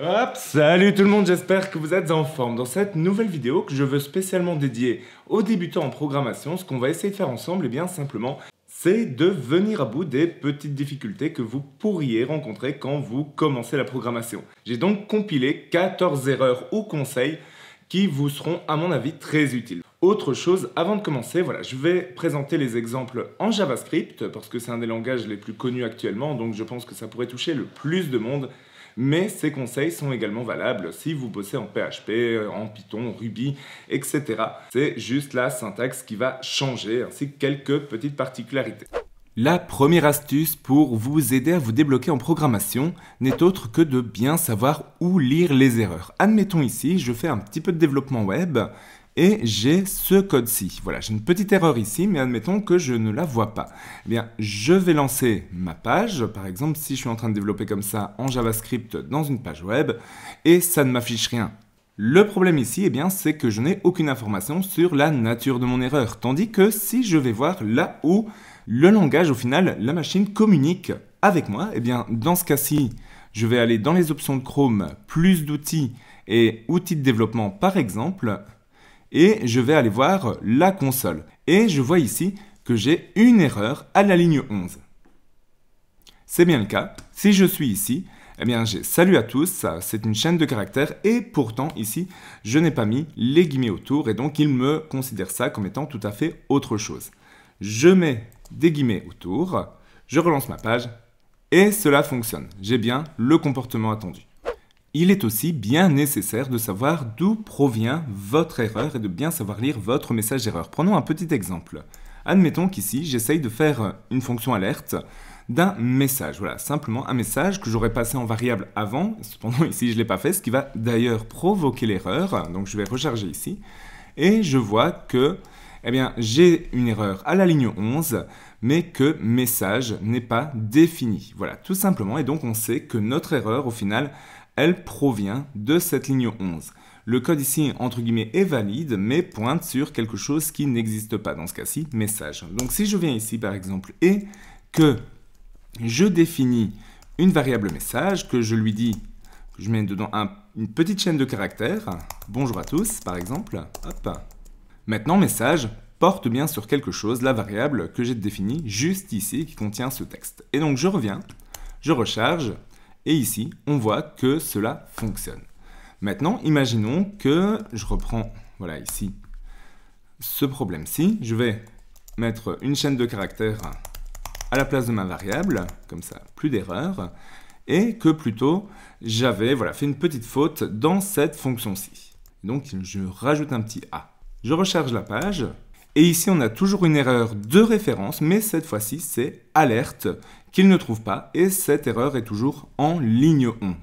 Hop, salut tout le monde, j'espère que vous êtes en forme. Dans cette nouvelle vidéo que je veux spécialement dédier aux débutants en programmation, ce qu'on va essayer de faire ensemble, et eh bien simplement, c'est de venir à bout des petites difficultés que vous pourriez rencontrer quand vous commencez la programmation. J'ai donc compilé 14 erreurs ou conseils qui vous seront à mon avis très utiles. Autre chose, avant de commencer, voilà, je vais présenter les exemples en JavaScript parce que c'est un des langages les plus connus actuellement, donc je pense que ça pourrait toucher le plus de monde mais ces conseils sont également valables si vous bossez en PHP, en Python, Ruby, etc. C'est juste la syntaxe qui va changer, ainsi que quelques petites particularités. La première astuce pour vous aider à vous débloquer en programmation n'est autre que de bien savoir où lire les erreurs. Admettons ici, je fais un petit peu de développement web et j'ai ce code-ci. Voilà, j'ai une petite erreur ici, mais admettons que je ne la vois pas. Eh bien, je vais lancer ma page, par exemple, si je suis en train de développer comme ça en JavaScript dans une page web, et ça ne m'affiche rien. Le problème ici, eh bien, c'est que je n'ai aucune information sur la nature de mon erreur, tandis que si je vais voir là où le langage, au final, la machine communique avec moi, eh bien, dans ce cas-ci, je vais aller dans les options de Chrome, plus d'outils et outils de développement par exemple, et je vais aller voir la console. Et je vois ici que j'ai une erreur à la ligne 11. C'est bien le cas. Si je suis ici, eh bien j'ai salut à tous, c'est une chaîne de caractères et pourtant ici je n'ai pas mis les guillemets autour et donc il me considère ça comme étant tout à fait autre chose. Je mets des guillemets autour, je relance ma page et cela fonctionne. J'ai bien le comportement attendu il est aussi bien nécessaire de savoir d'où provient votre erreur et de bien savoir lire votre message d'erreur. Prenons un petit exemple. Admettons qu'ici, j'essaye de faire une fonction alerte d'un message. Voilà, simplement un message que j'aurais passé en variable avant. Cependant, ici, je ne l'ai pas fait, ce qui va d'ailleurs provoquer l'erreur. Donc, je vais recharger ici. Et je vois que eh j'ai une erreur à la ligne 11, mais que message n'est pas défini. Voilà, tout simplement. Et donc, on sait que notre erreur, au final, elle provient de cette ligne 11. Le code ici, entre guillemets, est valide, mais pointe sur quelque chose qui n'existe pas, dans ce cas-ci, message. Donc si je viens ici, par exemple, et que je définis une variable message, que je lui dis, que je mets dedans une petite chaîne de caractères, bonjour à tous, par exemple, hop. Maintenant, message porte bien sur quelque chose, la variable que j'ai définie juste ici, qui contient ce texte. Et donc je reviens, je recharge, et ici, on voit que cela fonctionne. Maintenant, imaginons que je reprends, voilà, ici, ce problème-ci. Je vais mettre une chaîne de caractères à la place de ma variable, comme ça, plus d'erreur, et que plutôt, j'avais fait une petite faute dans cette fonction-ci. Donc, je rajoute un petit A. Je recharge la page, et ici, on a toujours une erreur de référence, mais cette fois-ci, c'est alerte qu'il ne trouve pas, et cette erreur est toujours en ligne 11.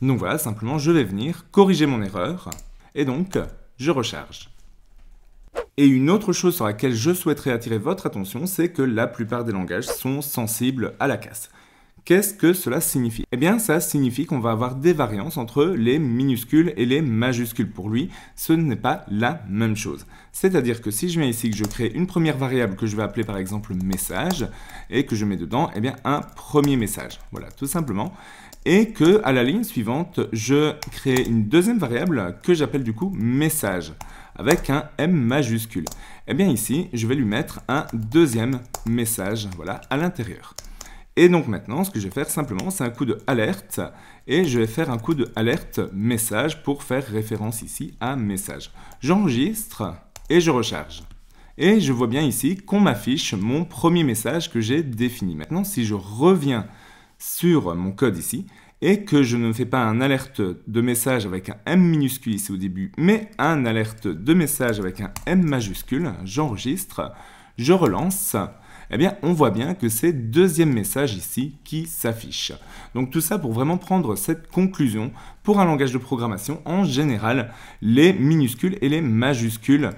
Donc voilà, simplement, je vais venir corriger mon erreur, et donc, je recharge. Et une autre chose sur laquelle je souhaiterais attirer votre attention, c'est que la plupart des langages sont sensibles à la casse. Qu'est-ce que cela signifie Eh bien, ça signifie qu'on va avoir des variances entre les minuscules et les majuscules. Pour lui, ce n'est pas la même chose. C'est-à-dire que si je viens ici, que je crée une première variable que je vais appeler par exemple message et que je mets dedans, eh bien, un premier message. Voilà, tout simplement. Et que à la ligne suivante, je crée une deuxième variable que j'appelle du coup message avec un M majuscule. Eh bien ici, je vais lui mettre un deuxième message, voilà, à l'intérieur. Et donc maintenant, ce que je vais faire simplement, c'est un coup de alerte et je vais faire un coup de alerte message pour faire référence ici à message. J'enregistre et je recharge. Et je vois bien ici qu'on m'affiche mon premier message que j'ai défini. Maintenant, si je reviens sur mon code ici et que je ne fais pas un alerte de message avec un M minuscule ici au début, mais un alerte de message avec un M majuscule, j'enregistre, je relance eh bien on voit bien que c'est deuxième message ici qui s'affiche. Donc tout ça pour vraiment prendre cette conclusion pour un langage de programmation en général, les minuscules et les majuscules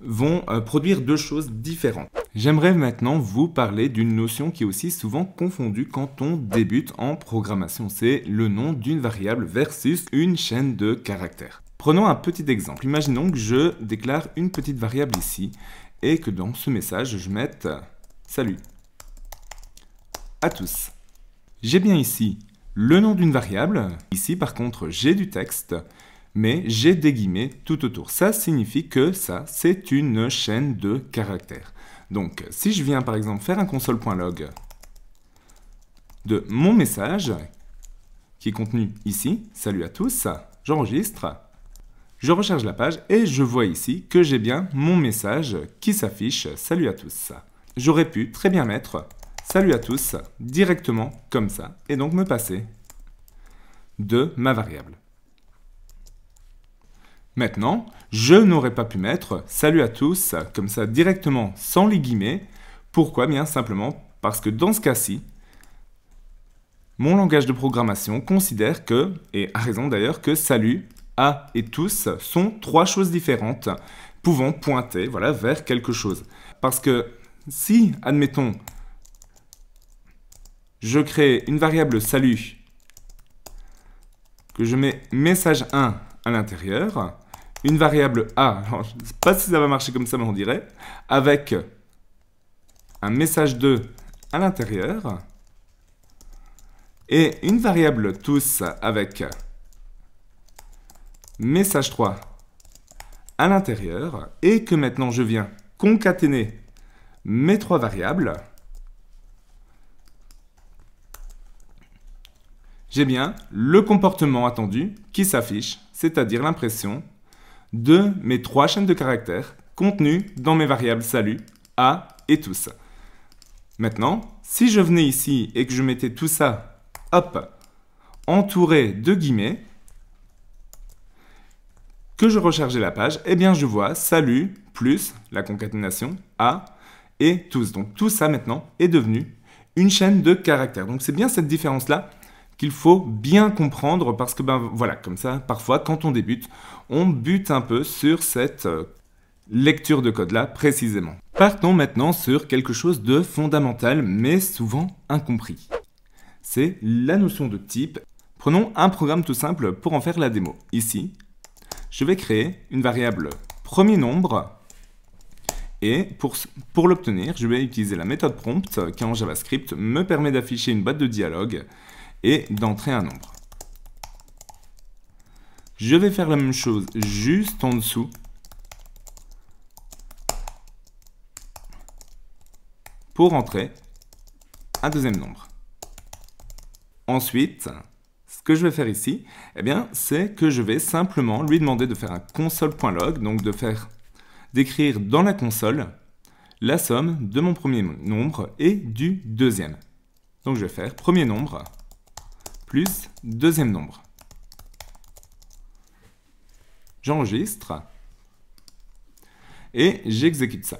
vont euh, produire deux choses différentes. J'aimerais maintenant vous parler d'une notion qui est aussi souvent confondue quand on débute en programmation, c'est le nom d'une variable versus une chaîne de caractères. Prenons un petit exemple. Imaginons que je déclare une petite variable ici et que dans ce message je mette Salut à tous. J'ai bien ici le nom d'une variable. Ici, par contre, j'ai du texte, mais j'ai des guillemets tout autour. Ça signifie que ça, c'est une chaîne de caractères. Donc, si je viens par exemple faire un console.log de mon message, qui est contenu ici, salut à tous, j'enregistre, je recharge la page et je vois ici que j'ai bien mon message qui s'affiche, salut à tous. J'aurais pu très bien mettre salut à tous directement comme ça et donc me passer de ma variable. Maintenant, je n'aurais pas pu mettre salut à tous comme ça directement sans les guillemets. Pourquoi eh Bien simplement parce que dans ce cas-ci, mon langage de programmation considère que, et a raison d'ailleurs, que salut, à et tous sont trois choses différentes pouvant pointer voilà, vers quelque chose. Parce que si, admettons, je crée une variable salut que je mets message 1 à l'intérieur, une variable A, je ne sais pas si ça va marcher comme ça, mais on dirait, avec un message 2 à l'intérieur, et une variable tous avec message 3 à l'intérieur, et que maintenant je viens concaténer mes trois variables, j'ai bien le comportement attendu qui s'affiche, c'est-à-dire l'impression de mes trois chaînes de caractères contenues dans mes variables salut, a et tous. Maintenant, si je venais ici et que je mettais tout ça, hop, entouré de guillemets, que je rechargeais la page, eh bien je vois salut plus la concaténation a et tous. Donc tout ça maintenant est devenu une chaîne de caractères. Donc c'est bien cette différence-là qu'il faut bien comprendre parce que ben voilà, comme ça, parfois quand on débute, on bute un peu sur cette euh, lecture de code-là précisément. Partons maintenant sur quelque chose de fondamental mais souvent incompris. C'est la notion de type. Prenons un programme tout simple pour en faire la démo. Ici, je vais créer une variable premier nombre et pour, pour l'obtenir, je vais utiliser la méthode prompt qui en JavaScript me permet d'afficher une boîte de dialogue et d'entrer un nombre. Je vais faire la même chose juste en dessous. Pour entrer un deuxième nombre. Ensuite, ce que je vais faire ici, eh c'est que je vais simplement lui demander de faire un console.log, donc de faire d'écrire dans la console la somme de mon premier nombre et du deuxième. Donc je vais faire premier nombre plus deuxième nombre. J'enregistre et j'exécute ça.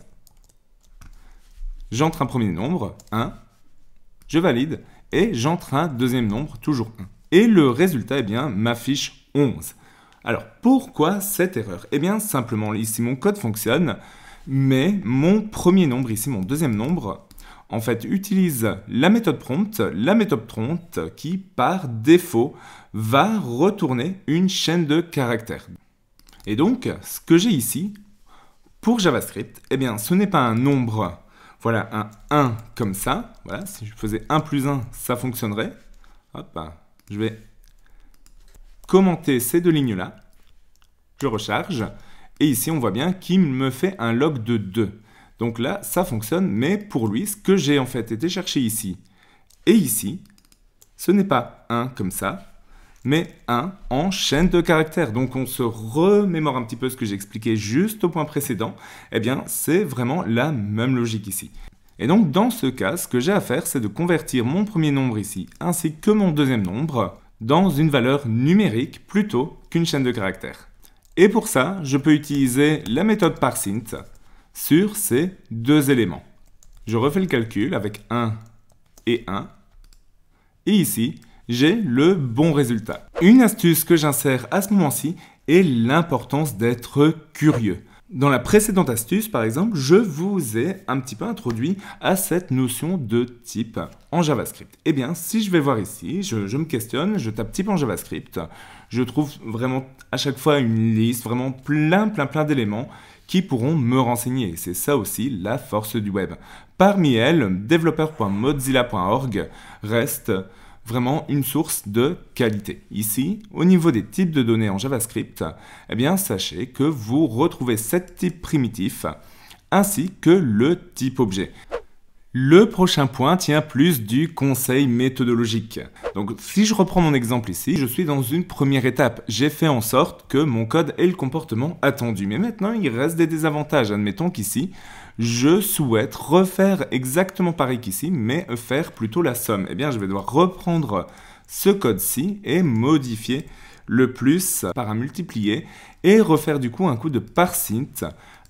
J'entre un premier nombre, 1, je valide, et j'entre un deuxième nombre, toujours 1. Et le résultat eh bien, m'affiche 11. Alors pourquoi cette erreur Eh bien simplement ici mon code fonctionne, mais mon premier nombre, ici mon deuxième nombre, en fait utilise la méthode prompt, la méthode prompt qui par défaut va retourner une chaîne de caractères. Et donc ce que j'ai ici pour JavaScript, eh bien ce n'est pas un nombre, voilà un 1 comme ça, voilà, si je faisais 1 plus 1 ça fonctionnerait, hop, je vais commenter ces deux lignes-là. Je recharge. Et ici, on voit bien qu'il me fait un log de 2. Donc là, ça fonctionne, mais pour lui, ce que j'ai en fait été chercher ici et ici, ce n'est pas 1 comme ça, mais 1 en chaîne de caractères. Donc on se remémore un petit peu ce que j'ai expliqué juste au point précédent. Eh bien, c'est vraiment la même logique ici. Et donc dans ce cas, ce que j'ai à faire, c'est de convertir mon premier nombre ici, ainsi que mon deuxième nombre, dans une valeur numérique plutôt qu'une chaîne de caractères. Et pour ça, je peux utiliser la méthode parseInt sur ces deux éléments. Je refais le calcul avec 1 et 1. Et ici, j'ai le bon résultat. Une astuce que j'insère à ce moment-ci est l'importance d'être curieux. Dans la précédente astuce, par exemple, je vous ai un petit peu introduit à cette notion de type en JavaScript. Eh bien, si je vais voir ici, je, me questionne, je tape type en JavaScript, je trouve vraiment à chaque fois une liste, vraiment plein, plein, plein d'éléments qui pourront me renseigner. C'est ça aussi la force du web. Parmi elles, developer.mozilla.org reste vraiment une source de qualité. Ici, au niveau des types de données en JavaScript, eh bien, sachez que vous retrouvez sept types primitifs ainsi que le type objet. Le prochain point tient plus du conseil méthodologique. Donc si je reprends mon exemple ici, je suis dans une première étape. J'ai fait en sorte que mon code ait le comportement attendu. Mais maintenant, il reste des désavantages. Admettons qu'ici, je souhaite refaire exactement pareil qu'ici, mais faire plutôt la somme. Eh bien, je vais devoir reprendre ce code-ci et modifier le plus par un multiplier et refaire du coup un coup de parsing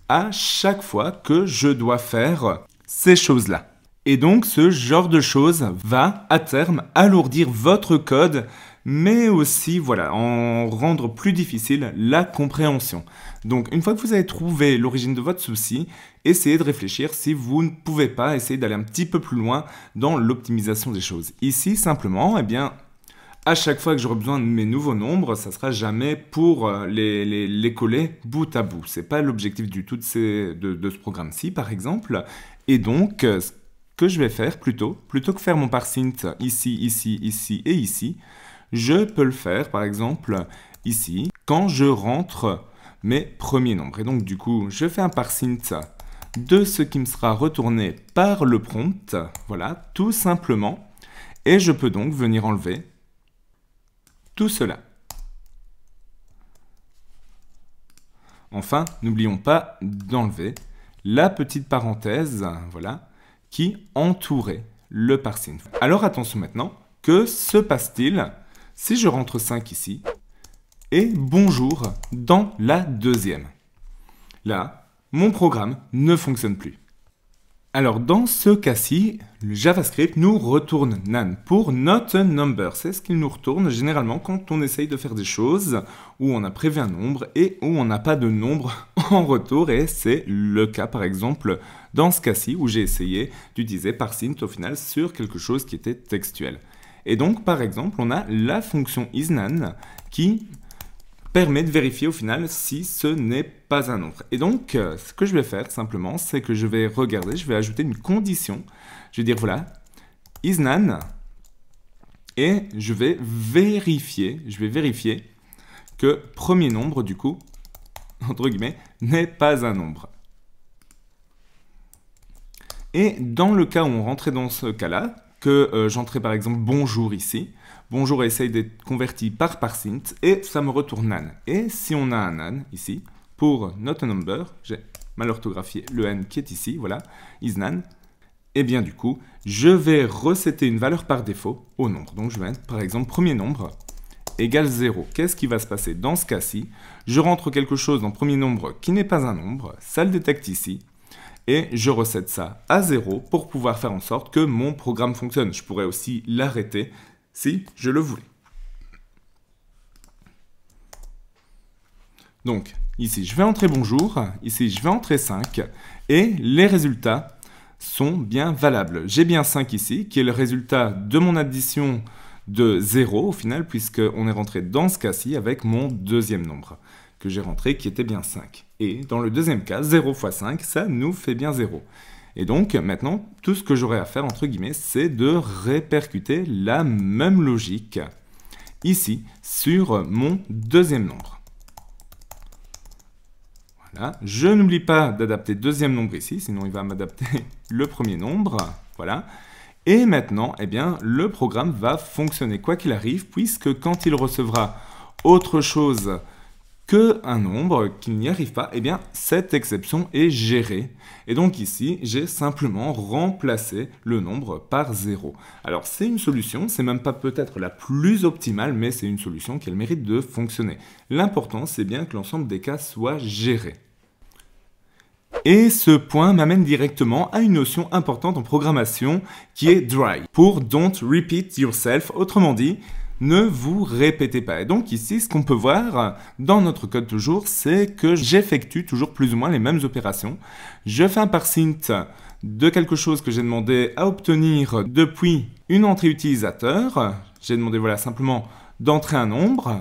à chaque fois que je dois faire ces choses-là. Et donc ce genre de choses va à terme alourdir votre code, mais aussi voilà, en rendre plus difficile la compréhension. Donc une fois que vous avez trouvé l'origine de votre souci, essayez de réfléchir si vous ne pouvez pas essayer d'aller un petit peu plus loin dans l'optimisation des choses. Ici simplement, eh bien à chaque fois que j'aurai besoin de mes nouveaux nombres, ça sera jamais pour euh, les, coller bout à bout. C'est pas l'objectif du tout de, de ce programme-ci, par exemple. Et donc, euh, que je vais faire plutôt, plutôt que faire mon parsint ici, ici, ici et ici, je peux le faire par exemple ici quand je rentre mes premiers nombres. Et donc du coup, je fais un parsint de ce qui me sera retourné par le prompt, voilà, tout simplement, et je peux donc venir enlever tout cela. Enfin, n'oublions pas d'enlever la petite parenthèse, voilà, qui entourait le parsing. Alors attention maintenant, que se passe-t-il si je rentre 5 ici et bonjour dans la deuxième Là, mon programme ne fonctionne plus. Alors dans ce cas-ci, le JavaScript nous retourne nan pour not a number. C'est ce qu'il nous retourne généralement quand on essaye de faire des choses où on a prévu un nombre et où on n'a pas de nombre en retour et c'est le cas par exemple dans ce cas-ci où j'ai essayé d'utiliser parsint au final sur quelque chose qui était textuel. Et donc par exemple on a la fonction isNan qui permet de vérifier au final si ce n'est pas un nombre. Et donc, euh, ce que je vais faire simplement, c'est que je vais regarder, je vais ajouter une condition. Je vais dire, voilà, isNan, et je vais vérifier, je vais vérifier que premier nombre, du coup, entre guillemets, n'est pas un nombre. Et dans le cas où on rentrait dans ce cas-là, que euh, j'entrais par exemple bonjour ici, bonjour essaye d'être converti par parsint et ça me retourne nan. Et si on a un nan ici, pour not a number, j'ai mal orthographié le n qui est ici, voilà, is nan, et eh bien du coup, je vais resetter une valeur par défaut au nombre. Donc je vais mettre par exemple premier nombre égale 0. Qu'est-ce qui va se passer dans ce cas-ci Je rentre quelque chose en premier nombre qui n'est pas un nombre, ça le détecte ici, et je recette ça à 0 pour pouvoir faire en sorte que mon programme fonctionne. Je pourrais aussi l'arrêter si je le voulais. Donc, ici, je vais entrer bonjour, ici, je vais entrer 5, et les résultats sont bien valables. J'ai bien 5 ici, qui est le résultat de mon addition de 0 au final, puisqu'on est rentré dans ce cas-ci avec mon deuxième nombre que j'ai rentré qui était bien 5. Et dans le deuxième cas, 0 fois 5, ça nous fait bien 0. Et donc maintenant, tout ce que j'aurai à faire, entre guillemets, c'est de répercuter la même logique ici sur mon deuxième nombre. Voilà. Je n'oublie pas d'adapter deuxième nombre ici, sinon il va m'adapter le premier nombre. Voilà. Et maintenant, eh bien, le programme va fonctionner quoi qu'il arrive, puisque quand il recevra autre chose que un nombre qu'il n'y arrive pas, eh bien, cette exception est gérée. Et donc ici, j'ai simplement remplacé le nombre par 0. Alors c'est une solution, c'est même pas peut-être la plus optimale, mais c'est une solution qui mérite de fonctionner. L'important, c'est bien que l'ensemble des cas soit géré. Et ce point m'amène directement à une notion importante en programmation qui est DRY, pour Don't Repeat Yourself, autrement dit, ne vous répétez pas. Et donc ici, ce qu'on peut voir dans notre code toujours, c'est que j'effectue toujours plus ou moins les mêmes opérations. Je fais un parsint de quelque chose que j'ai demandé à obtenir depuis une entrée utilisateur. J'ai demandé voilà simplement d'entrer un nombre.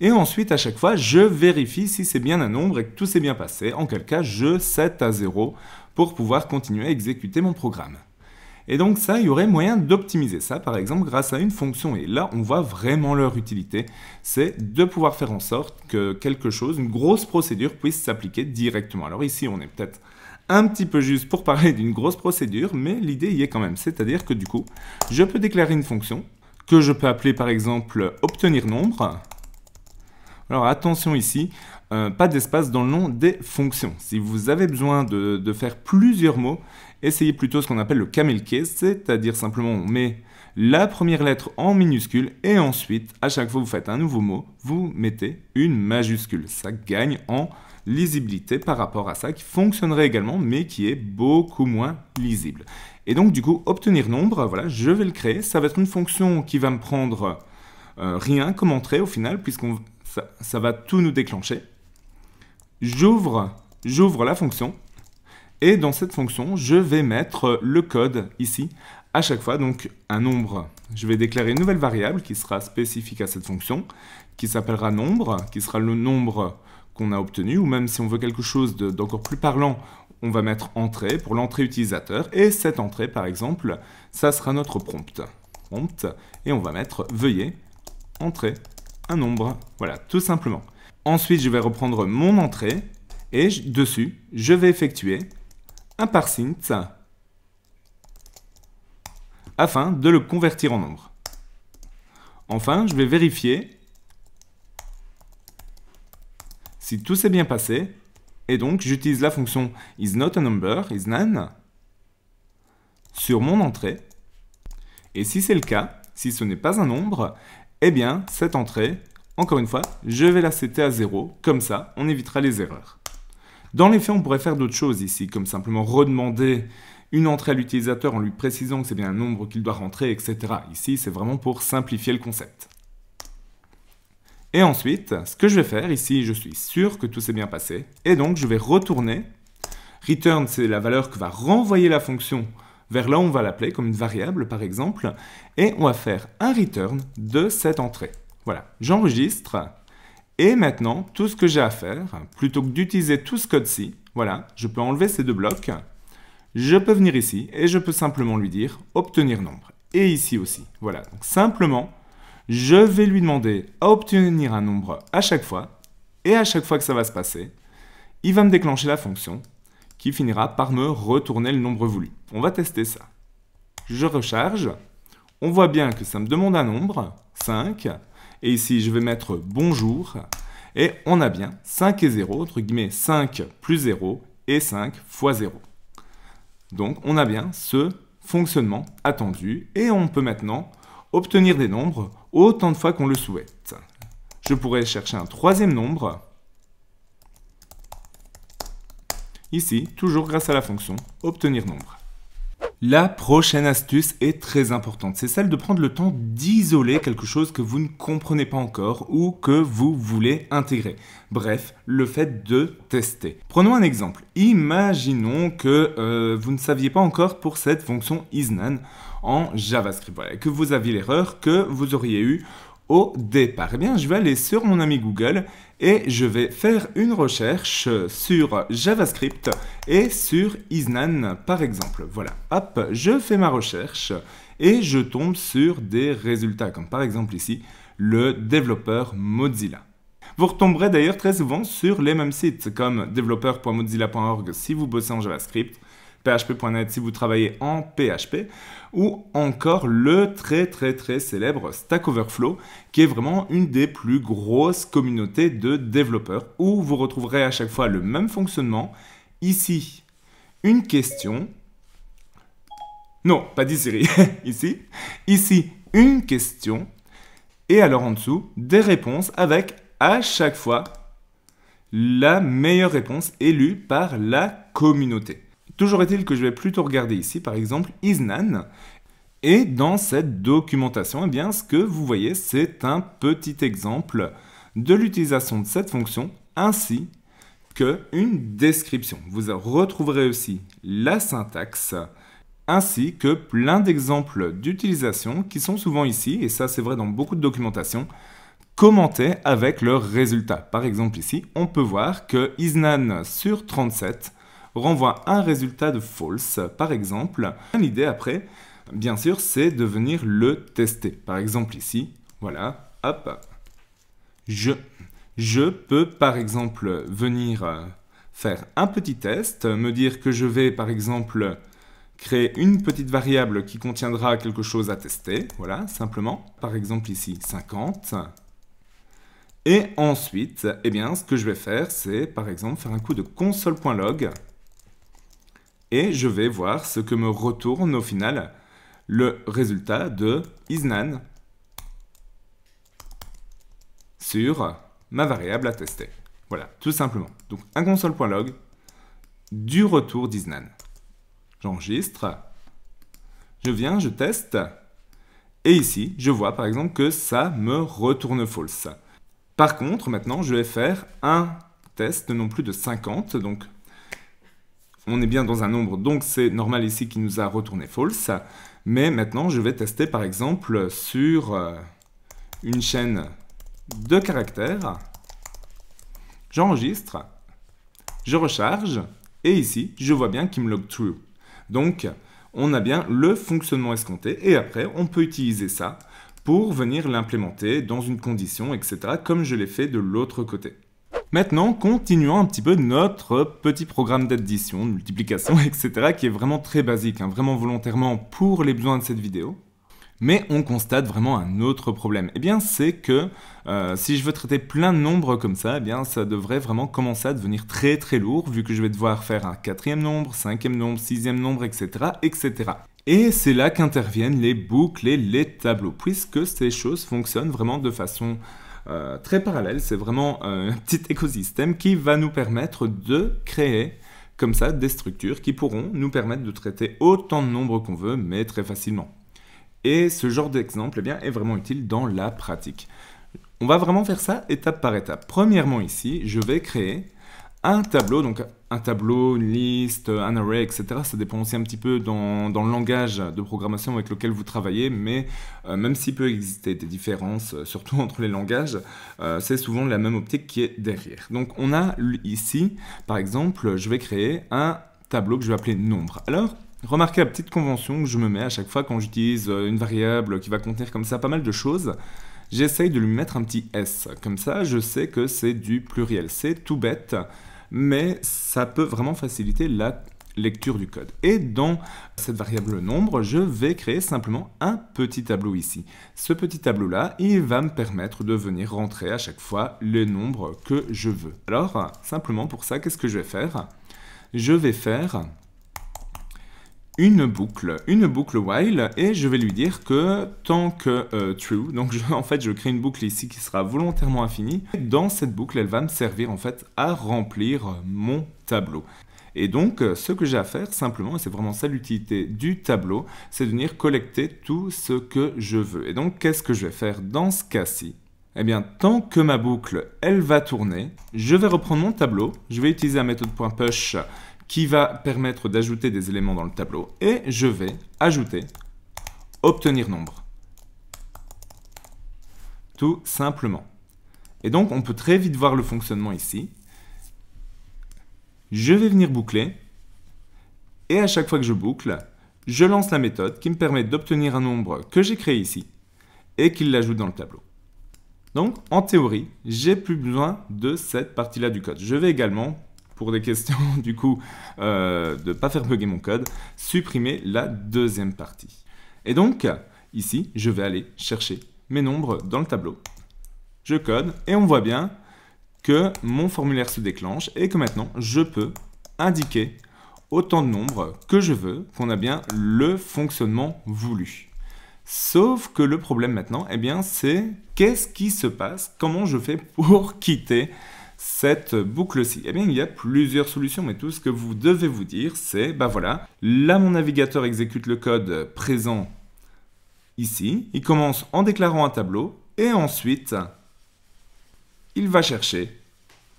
Et ensuite, à chaque fois, je vérifie si c'est bien un nombre et que tout s'est bien passé. En quel cas, je 7 à 0 pour pouvoir continuer à exécuter mon programme. Et donc ça, il y aurait moyen d'optimiser ça, par exemple, grâce à une fonction. Et là, on voit vraiment leur utilité. C'est de pouvoir faire en sorte que quelque chose, une grosse procédure, puisse s'appliquer directement. Alors ici, on est peut-être un petit peu juste pour parler d'une grosse procédure, mais l'idée y est quand même. C'est-à-dire que du coup, je peux déclarer une fonction que je peux appeler par exemple obtenir nombre, alors attention ici, euh, pas d'espace dans le nom des fonctions. Si vous avez besoin de, faire plusieurs mots, essayez plutôt ce qu'on appelle le camel case, c'est-à-dire simplement on met la première lettre en minuscule et ensuite, à chaque fois que vous faites un nouveau mot, vous mettez une majuscule. Ça gagne en lisibilité par rapport à ça qui fonctionnerait également mais qui est beaucoup moins lisible. Et donc du coup, obtenir nombre, voilà, je vais le créer, ça va être une fonction qui va me prendre euh, rien comme entrée au final puisqu'on ça, va tout nous déclencher. J'ouvre, j'ouvre la fonction. Et dans cette fonction, je vais mettre le code ici à chaque fois, donc un nombre. Je vais déclarer une nouvelle variable qui sera spécifique à cette fonction, qui s'appellera nombre, qui sera le nombre qu'on a obtenu, ou même si on veut quelque chose d'encore plus parlant, on va mettre entrée pour l'entrée utilisateur, et cette entrée par exemple, ça sera notre prompt. Prompt, et on va mettre veuillez entrer un nombre. Voilà, tout simplement. Ensuite, je vais reprendre mon entrée et dessus, je vais effectuer un parsing afin de le convertir en nombre. Enfin, je vais vérifier si tout s'est bien passé. Et donc, j'utilise la fonction is not a number, is none, sur mon entrée. Et si c'est le cas, si ce n'est pas un nombre, eh bien, cette entrée, encore une fois, je vais la setter à 0, comme ça, on évitera les erreurs. Dans les faits, on pourrait faire d'autres choses ici, comme simplement redemander une entrée à l'utilisateur en lui précisant que c'est bien un nombre qu'il doit rentrer, etc. Ici, c'est vraiment pour simplifier le concept. Et ensuite, ce que je vais faire, ici, je suis sûr que tout s'est bien passé, et donc je vais retourner. Return, c'est la valeur que va renvoyer la fonction vers là, on va l'appeler comme une variable, par exemple, et on va faire un return de cette entrée. Voilà, j'enregistre, et maintenant, tout ce que j'ai à faire, plutôt que d'utiliser tout ce code-ci, voilà, je peux enlever ces deux blocs, je peux venir ici, et je peux simplement lui dire obtenir nombre. Et ici aussi, voilà, donc simplement, je vais lui demander à obtenir un nombre à chaque fois, et à chaque fois que ça va se passer, il va me déclencher la fonction qui finira par me retourner le nombre voulu. On va tester ça. Je recharge. On voit bien que ça me demande un nombre, 5. Et ici, je vais mettre bonjour. Et on a bien 5 et 0, entre guillemets 5 plus 0 et 5 fois 0. Donc on a bien ce fonctionnement attendu et on peut maintenant obtenir des nombres autant de fois qu'on le souhaite. Je pourrais chercher un troisième nombre Ici, toujours grâce à la fonction obtenir nombre. La prochaine astuce est très importante, c'est celle de prendre le temps d'isoler quelque chose que vous ne comprenez pas encore ou que vous voulez intégrer. Bref, le fait de tester. Prenons un exemple. Imaginons que euh, vous ne saviez pas encore pour cette fonction isNan en JavaScript, que vous aviez l'erreur que vous auriez eu au départ. Eh bien, je vais aller sur mon ami Google et je vais faire une recherche sur JavaScript et sur Isnan par exemple. Voilà, hop, je fais ma recherche et je tombe sur des résultats comme par exemple ici le développeur Mozilla. Vous retomberez d'ailleurs très souvent sur les mêmes sites comme développeur.mozilla.org si vous bossez en JavaScript, php.net si vous travaillez en PHP, ou encore le très très très célèbre Stack Overflow, qui est vraiment une des plus grosses communautés de développeurs, où vous retrouverez à chaque fois le même fonctionnement. Ici, une question. Non, pas d'ici, ici. Ici, une question. Et alors en dessous, des réponses avec à chaque fois la meilleure réponse élue par la communauté. Toujours est-il que je vais plutôt regarder ici, par exemple, Isnan. Et dans cette documentation, eh bien, ce que vous voyez, c'est un petit exemple de l'utilisation de cette fonction ainsi que une description. Vous retrouverez aussi la syntaxe ainsi que plein d'exemples d'utilisation qui sont souvent ici, et ça c'est vrai dans beaucoup de documentations commentés avec leurs résultats. Par exemple ici, on peut voir que Isnan sur 37 renvoie un résultat de false, par exemple. L'idée après, bien sûr, c'est de venir le tester. Par exemple ici, voilà, hop, je, je peux par exemple venir euh, faire un petit test, me dire que je vais par exemple créer une petite variable qui contiendra quelque chose à tester, voilà, simplement, par exemple ici 50. Et ensuite, eh bien, ce que je vais faire, c'est par exemple faire un coup de console.log et je vais voir ce que me retourne au final le résultat de isNan sur ma variable à tester. Voilà, tout simplement. Donc un console.log du retour d'isNan. J'enregistre, je viens, je teste, et ici, je vois par exemple que ça me retourne false. Par contre, maintenant, je vais faire un test de non plus de 50, donc on est bien dans un nombre, donc c'est normal ici qu'il nous a retourné false. Mais maintenant, je vais tester par exemple sur euh, une chaîne de caractères. J'enregistre, je recharge, et ici, je vois bien qu'il me log true. Donc, on a bien le fonctionnement escompté, et après, on peut utiliser ça pour venir l'implémenter dans une condition, etc., comme je l'ai fait de l'autre côté. Maintenant, continuons un petit peu notre petit programme d'addition, de multiplication, etc., qui est vraiment très basique, hein, vraiment volontairement pour les besoins de cette vidéo. Mais on constate vraiment un autre problème. Eh bien, c'est que euh, si je veux traiter plein de nombres comme ça, eh bien, ça devrait vraiment commencer à devenir très très lourd, vu que je vais devoir faire un quatrième nombre, cinquième nombre, sixième nombre, etc., etc. Et c'est là qu'interviennent les boucles et les tableaux, puisque ces choses fonctionnent vraiment de façon euh, très parallèle. C'est vraiment euh, un petit écosystème qui va nous permettre de créer comme ça des structures qui pourront nous permettre de traiter autant de nombres qu'on veut, mais très facilement. Et ce genre d'exemple eh bien, est vraiment utile dans la pratique. On va vraiment faire ça étape par étape. Premièrement ici, je vais créer un tableau, donc un tableau, une liste, un array, etc. Ça dépend aussi un petit peu dans, le langage de programmation avec lequel vous travaillez, mais euh, même s'il peut exister des différences, euh, surtout entre les langages, euh, c'est souvent la même optique qui est derrière. Donc on a ici, par exemple, je vais créer un tableau que je vais appeler nombre. Alors, remarquez la petite convention que je me mets à chaque fois quand j'utilise une variable qui va contenir comme ça pas mal de choses j'essaye de lui mettre un petit S. Comme ça, je sais que c'est du pluriel. C'est tout bête, mais ça peut vraiment faciliter la lecture du code. Et dans cette variable nombre, je vais créer simplement un petit tableau ici. Ce petit tableau-là, il va me permettre de venir rentrer à chaque fois les nombres que je veux. Alors, simplement pour ça, qu'est-ce que je vais faire Je vais faire une boucle, une boucle while, et je vais lui dire que tant que euh, true, donc je, en fait je crée une boucle ici qui sera volontairement infinie, dans cette boucle elle va me servir en fait à remplir mon tableau. Et donc, euh, ce que j'ai à faire simplement, et c'est vraiment ça l'utilité du tableau, c'est de venir collecter tout ce que je veux. Et donc, qu'est-ce que je vais faire dans ce cas-ci eh bien, tant que ma boucle, elle va tourner, je vais reprendre mon tableau, je vais utiliser la méthode .push qui va permettre d'ajouter des éléments dans le tableau. Et je vais ajouter obtenir nombre. Tout simplement. Et donc, on peut très vite voir le fonctionnement ici. Je vais venir boucler. Et à chaque fois que je boucle, je lance la méthode qui me permet d'obtenir un nombre que j'ai créé ici et qu'il l'ajoute dans le tableau. Donc, en théorie, j'ai plus besoin de cette partie-là du code. Je vais également pour des questions du coup euh, de ne pas faire bugger mon code, supprimer la deuxième partie. Et donc, ici, je vais aller chercher mes nombres dans le tableau. Je code et on voit bien que mon formulaire se déclenche et que maintenant, je peux indiquer autant de nombres que je veux, qu'on a bien le fonctionnement voulu. Sauf que le problème maintenant, eh bien, c'est qu'est-ce qui se passe Comment je fais pour quitter cette boucle-ci Eh bien, il y a plusieurs solutions, mais tout ce que vous devez vous dire, c'est, ben voilà, là, mon navigateur exécute le code présent ici, il commence en déclarant un tableau, et ensuite, il va chercher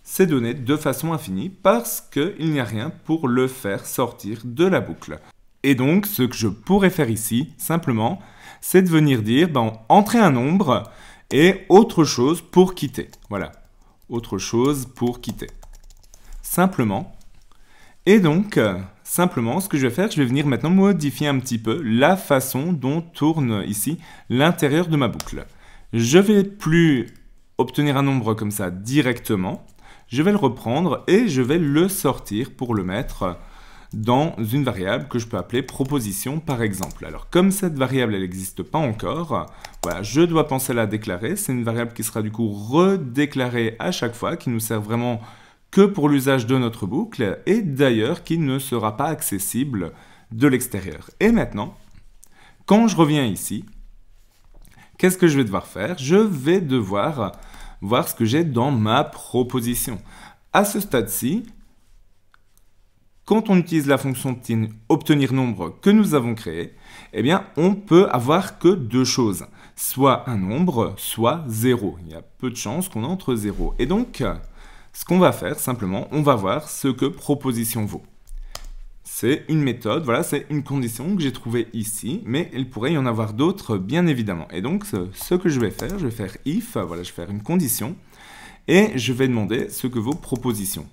ces données de façon infinie parce qu'il n'y a rien pour le faire sortir de la boucle. Et donc, ce que je pourrais faire ici, simplement, c'est de venir dire, ben, entrer un nombre et autre chose pour quitter. Voilà autre chose pour quitter. Simplement. Et donc, euh, simplement, ce que je vais faire, je vais venir maintenant modifier un petit peu la façon dont tourne ici l'intérieur de ma boucle. Je vais plus obtenir un nombre comme ça directement. Je vais le reprendre et je vais le sortir pour le mettre dans une variable que je peux appeler proposition par exemple. Alors comme cette variable elle n'existe pas encore, voilà, je dois penser à la déclarer, c'est une variable qui sera du coup redéclarée à chaque fois, qui nous sert vraiment que pour l'usage de notre boucle, et d'ailleurs qui ne sera pas accessible de l'extérieur. Et maintenant, quand je reviens ici, qu'est-ce que je vais devoir faire Je vais devoir voir ce que j'ai dans ma proposition. À ce stade-ci, quand on utilise la fonction obtenir nombre que nous avons créée, eh bien, on peut avoir que deux choses, soit un nombre, soit zéro. Il y a peu de chances qu'on entre zéro. Et donc, ce qu'on va faire, simplement, on va voir ce que proposition vaut. C'est une méthode, voilà, c'est une condition que j'ai trouvée ici, mais il pourrait y en avoir d'autres, bien évidemment. Et donc, ce que je vais faire, je vais faire if, voilà, je vais faire une condition, et je vais demander ce que vaut proposition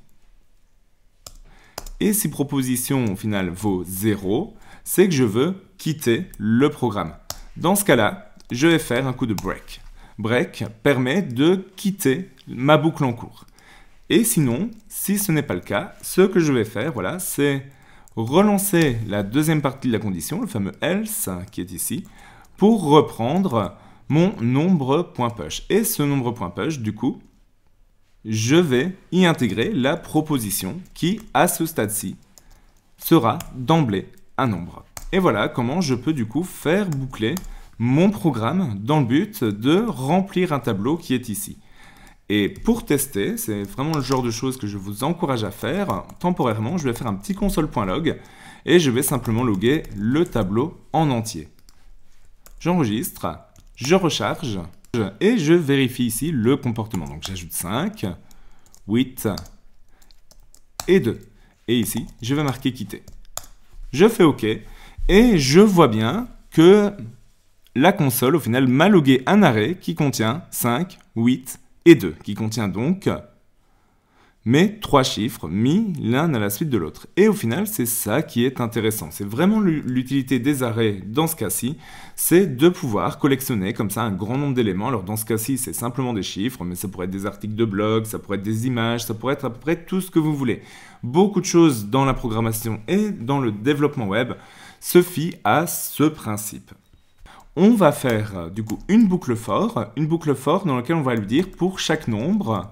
et si proposition au final vaut 0, c'est que je veux quitter le programme. Dans ce cas-là, je vais faire un coup de break. Break permet de quitter ma boucle en cours. Et sinon, si ce n'est pas le cas, ce que je vais faire, voilà, c'est relancer la deuxième partie de la condition, le fameux else qui est ici, pour reprendre mon nombre point Et ce nombre point du coup, je vais y intégrer la proposition qui, à ce stade-ci, sera d'emblée un nombre. Et voilà comment je peux du coup faire boucler mon programme dans le but de remplir un tableau qui est ici. Et pour tester, c'est vraiment le genre de choses que je vous encourage à faire, temporairement, je vais faire un petit console.log et je vais simplement loguer le tableau en entier. J'enregistre, je recharge, et je vérifie ici le comportement. Donc j'ajoute 5, 8 et 2. Et ici, je vais marquer quitter. Je fais OK et je vois bien que la console, au final, m'a logué un arrêt qui contient 5, 8 et 2, qui contient donc mais trois chiffres mis l'un à la suite de l'autre. Et au final, c'est ça qui est intéressant. C'est vraiment l'utilité des arrêts dans ce cas-ci, c'est de pouvoir collectionner comme ça un grand nombre d'éléments. Alors dans ce cas-ci, c'est simplement des chiffres, mais ça pourrait être des articles de blog, ça pourrait être des images, ça pourrait être à peu près tout ce que vous voulez. Beaucoup de choses dans la programmation et dans le développement web se fient à ce principe on va faire euh, du coup une boucle fort, une boucle fort dans laquelle on va lui dire pour chaque nombre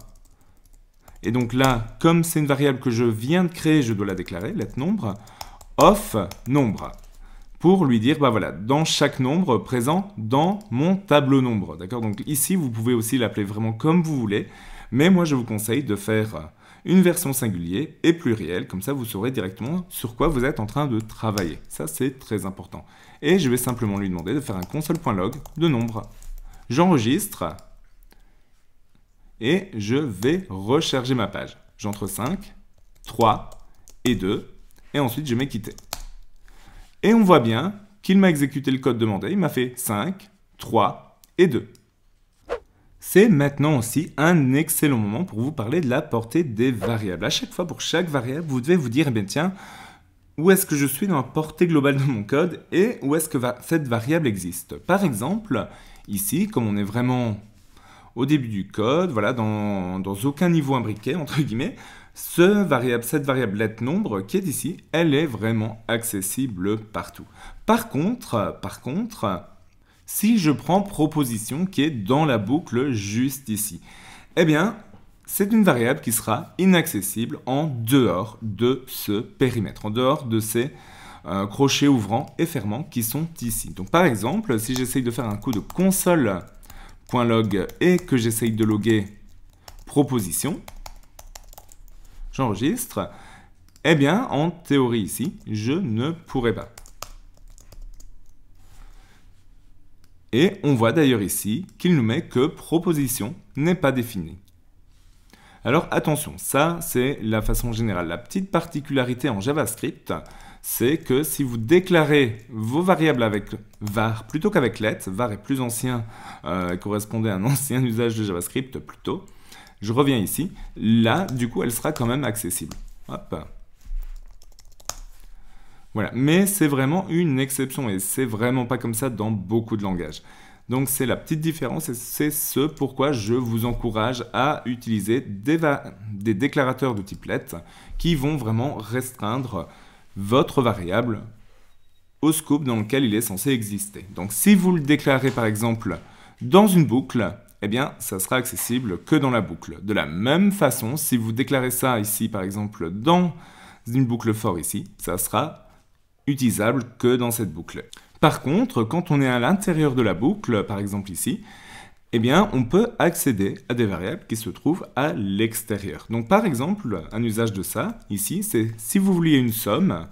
et donc là, comme c'est une variable que je viens de créer, je dois la déclarer, let nombre, off nombre, pour lui dire, bah voilà, dans chaque nombre présent dans mon tableau nombre. D'accord Donc ici, vous pouvez aussi l'appeler vraiment comme vous voulez, mais moi, je vous conseille de faire une version singulier et plurielle. comme ça vous saurez directement sur quoi vous êtes en train de travailler. Ça, c'est très important. Et je vais simplement lui demander de faire un console.log de nombre. J'enregistre, et je vais recharger ma page. J'entre 5, 3 et 2 et ensuite je mets quitté. Et on voit bien qu'il m'a exécuté le code demandé. Il m'a fait 5, 3 et 2. C'est maintenant aussi un excellent moment pour vous parler de la portée des variables. À chaque fois, pour chaque variable, vous devez vous dire, eh bien tiens, où est-ce que je suis dans la portée globale de mon code et où est-ce que cette variable existe. Par exemple, ici, comme on est vraiment au début du code, voilà, dans, aucun niveau imbriqué, entre guillemets, ce variable, cette variable lettre nombre qui est ici, elle est vraiment accessible partout. Par contre, par contre, si je prends proposition qui est dans la boucle juste ici, eh bien, c'est une variable qui sera inaccessible en dehors de ce périmètre, en dehors de ces euh, crochets ouvrants et fermants qui sont ici. Donc par exemple, si j'essaye de faire un coup de console .log et que j'essaye de loguer proposition, j'enregistre, eh bien, en théorie ici, je ne pourrais pas. Et on voit d'ailleurs ici qu'il nous met que proposition n'est pas définie. Alors attention, ça c'est la façon générale. La petite particularité en JavaScript, c'est que si vous déclarez vos variables avec var plutôt qu'avec let, var est plus ancien, euh, correspondait à un ancien usage de JavaScript plutôt, je reviens ici, là, du coup, elle sera quand même accessible. Hop. Voilà, mais c'est vraiment une exception et c'est vraiment pas comme ça dans beaucoup de langages. Donc c'est la petite différence et c'est ce pourquoi je vous encourage à utiliser des déclarateurs de type let qui vont vraiment restreindre votre variable au scope dans lequel il est censé exister. Donc si vous le déclarez par exemple dans une boucle, eh bien ça sera accessible que dans la boucle. De la même façon, si vous déclarez ça ici par exemple dans une boucle for ici, ça sera utilisable que dans cette boucle. Par contre, quand on est à l'intérieur de la boucle, par exemple ici, eh bien, on peut accéder à des variables qui se trouvent à l'extérieur. Donc, par exemple, un usage de ça, ici, c'est si vous vouliez une somme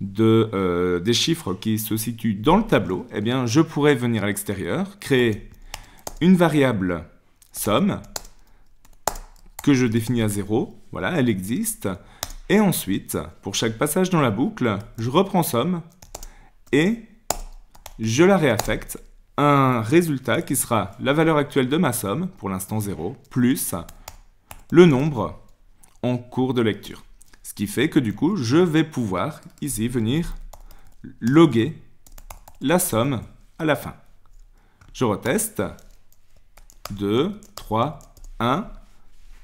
de, euh, des chiffres qui se situent dans le tableau, eh bien, je pourrais venir à l'extérieur, créer une variable somme que je définis à 0. Voilà, elle existe. Et ensuite, pour chaque passage dans la boucle, je reprends somme et je la réaffecte un résultat qui sera la valeur actuelle de ma somme, pour l'instant 0, plus le nombre en cours de lecture. Ce qui fait que du coup, je vais pouvoir ici venir loguer la somme à la fin. Je reteste. 2, 3, 1,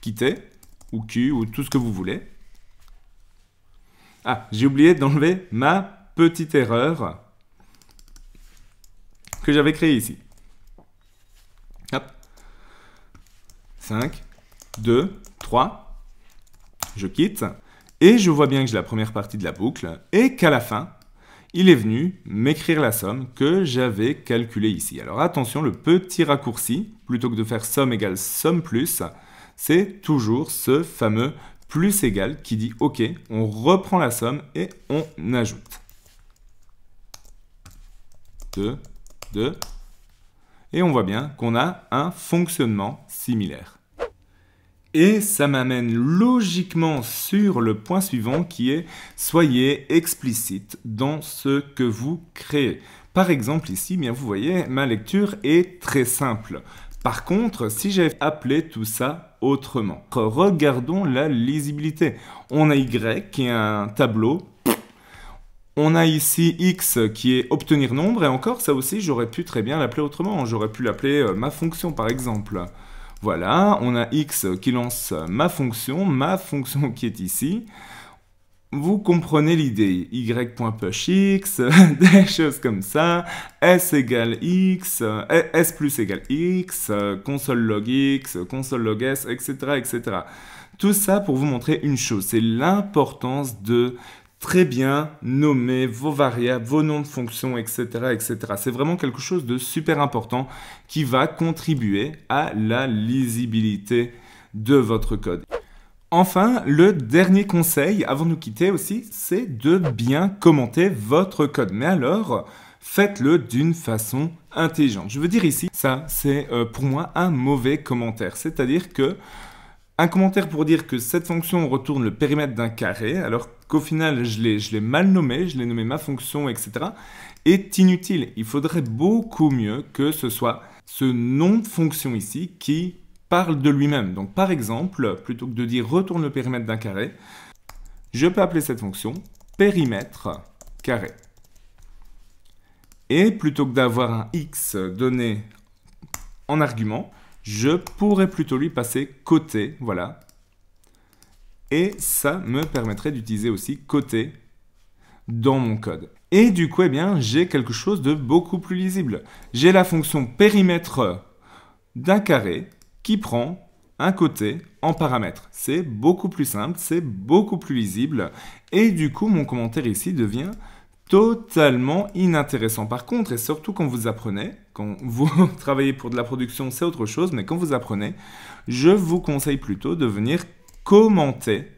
quitter, ou Q, ou tout ce que vous voulez. Ah, j'ai oublié d'enlever ma petite erreur j'avais créé ici. Hop. 5, 2, 3. Je quitte. Et je vois bien que j'ai la première partie de la boucle et qu'à la fin, il est venu m'écrire la somme que j'avais calculée ici. Alors attention, le petit raccourci, plutôt que de faire somme égale somme plus, c'est toujours ce fameux plus égal qui dit OK, on reprend la somme et on ajoute. 2, et on voit bien qu'on a un fonctionnement similaire. Et ça m'amène logiquement sur le point suivant qui est soyez explicite dans ce que vous créez. Par exemple ici, bien vous voyez, ma lecture est très simple. Par contre, si j'avais appelé tout ça autrement, regardons la lisibilité. On a Y qui est un tableau on a ici x qui est obtenir nombre, et encore, ça aussi, j'aurais pu très bien l'appeler autrement. J'aurais pu l'appeler euh, ma fonction, par exemple. Voilà, on a x qui lance ma fonction, ma fonction qui est ici. Vous comprenez l'idée, y.pushx, des choses comme ça, s égale x, euh, s plus égale x, euh, console log x, console log s, etc., etc. Tout ça pour vous montrer une chose, c'est l'importance de très bien nommer vos variables, vos noms de fonctions, etc. etc. C'est vraiment quelque chose de super important qui va contribuer à la lisibilité de votre code. Enfin, le dernier conseil avant de nous quitter aussi, c'est de bien commenter votre code. Mais alors, faites-le d'une façon intelligente. Je veux dire ici, ça, c'est euh, pour moi un mauvais commentaire. C'est-à-dire que un commentaire pour dire que cette fonction retourne le périmètre d'un carré, alors qu'au final je l'ai mal nommé, je l'ai nommé ma fonction, etc., est inutile. Il faudrait beaucoup mieux que ce soit ce nom de fonction ici qui parle de lui-même. Donc par exemple, plutôt que de dire retourne le périmètre d'un carré, je peux appeler cette fonction périmètre carré. Et plutôt que d'avoir un x donné en argument, je pourrais plutôt lui passer côté, voilà. Et ça me permettrait d'utiliser aussi côté dans mon code. Et du coup, eh bien, j'ai quelque chose de beaucoup plus lisible. J'ai la fonction périmètre d'un carré qui prend un côté en paramètre. C'est beaucoup plus simple, c'est beaucoup plus lisible. Et du coup, mon commentaire ici devient totalement inintéressant. Par contre, et surtout quand vous apprenez, quand vous travaillez pour de la production, c'est autre chose, mais quand vous apprenez, je vous conseille plutôt de venir commenter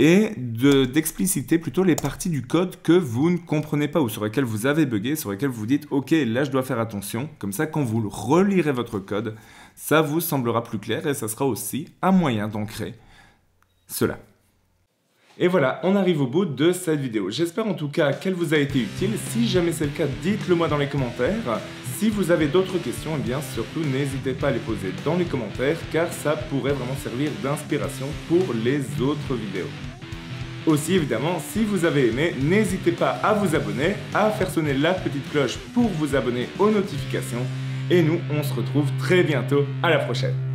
et d'expliciter plutôt les parties du code que vous ne comprenez pas ou sur lesquelles vous avez bugué, sur lesquelles vous dites OK, là je dois faire attention. Comme ça, quand vous relirez votre code, ça vous semblera plus clair et ça sera aussi un moyen d'ancrer cela. Et voilà, on arrive au bout de cette vidéo. J'espère en tout cas qu'elle vous a été utile. Si jamais c'est le cas, dites-le moi dans les commentaires. Si vous avez d'autres questions, et eh bien surtout n'hésitez pas à les poser dans les commentaires car ça pourrait vraiment servir d'inspiration pour les autres vidéos. Aussi évidemment, si vous avez aimé, n'hésitez pas à vous abonner, à faire sonner la petite cloche pour vous abonner aux notifications. Et nous, on se retrouve très bientôt. À la prochaine